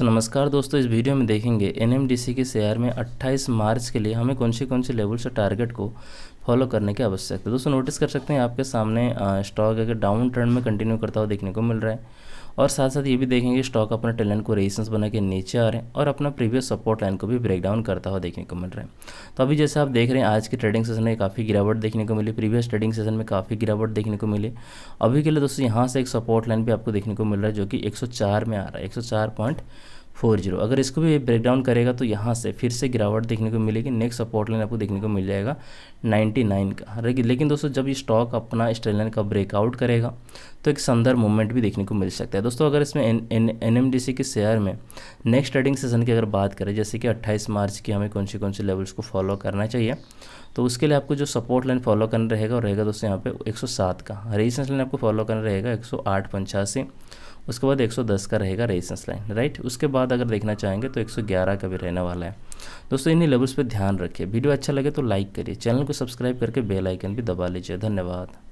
सो नमस्कार दोस्तों इस वीडियो में देखेंगे एनएमडीसी के शेयर में 28 मार्च के लिए हमें कौन से कौन से लेवल से टारगेट को फॉलो करने की आवश्यकता है दोस्तों नोटिस कर सकते हैं आपके सामने स्टॉक अगर डाउन ट्रेंड में कंटिन्यू करता हुआ देखने को मिल रहा है और साथ साथ ये भी देखेंगे स्टॉक अपने टैलेंट को रेजिस्टेंस बना के नीचे आ रहे हैं और अपना प्रीवियस सपोर्ट लाइन को भी ब्रेक डाउन करता हुआ देखने को मिल रहा है तो अभी जैसे आप देख रहे हैं आज के ट्रेडिंग सेशन में काफ़ी गिरावट देखने को मिली प्रीवियस ट्रेडिंग सेशन में काफ़ी गिरावट देखने को मिली अभी के लिए दोस्तों यहाँ से एक सपोर्ट लाइन भी आपको देखने को मिल रहा है जो कि एक में आ रहा है एक फोर जीरो अगर इसको भी ब्रेक डाउन करेगा तो यहाँ से फिर से गिरावट देखने को मिलेगी नेक्स्ट सपोर्ट लाइन आपको देखने को मिल जाएगा 99 का लेकिन दोस्तों जब ये स्टॉक अपना इस लाइन का ब्रेकआउट करेगा तो एक सुंदर मूवमेंट भी देखने को मिल सकता है दोस्तों अगर इसमें एन एम के शेयर में नेक्स्ट ट्रेडिंग सेशन की अगर बात करें जैसे कि अट्ठाईस मार्च की हमें कौन से कौन सी लेवल्स को फॉलो करना चाहिए तो उसके लिए आपको जो सपोर्ट लाइन फॉलो करना रहेगा और रहेगा दोस्तों यहाँ पे 107 का रेजिस्टेंस लाइन आपको फॉलो करना रहेगा एक सौ उसके बाद 110 का रहेगा रेजिस्टेंस लाइन राइट उसके बाद अगर देखना चाहेंगे तो 111 का भी रहने वाला है दोस्तों इन्हीं लेवल्स पर ध्यान रखिए वीडियो अच्छा लगे तो लाइक करिए चैनल को सब्सक्राइब करके बेल आइकन भी दबा लीजिए धन्यवाद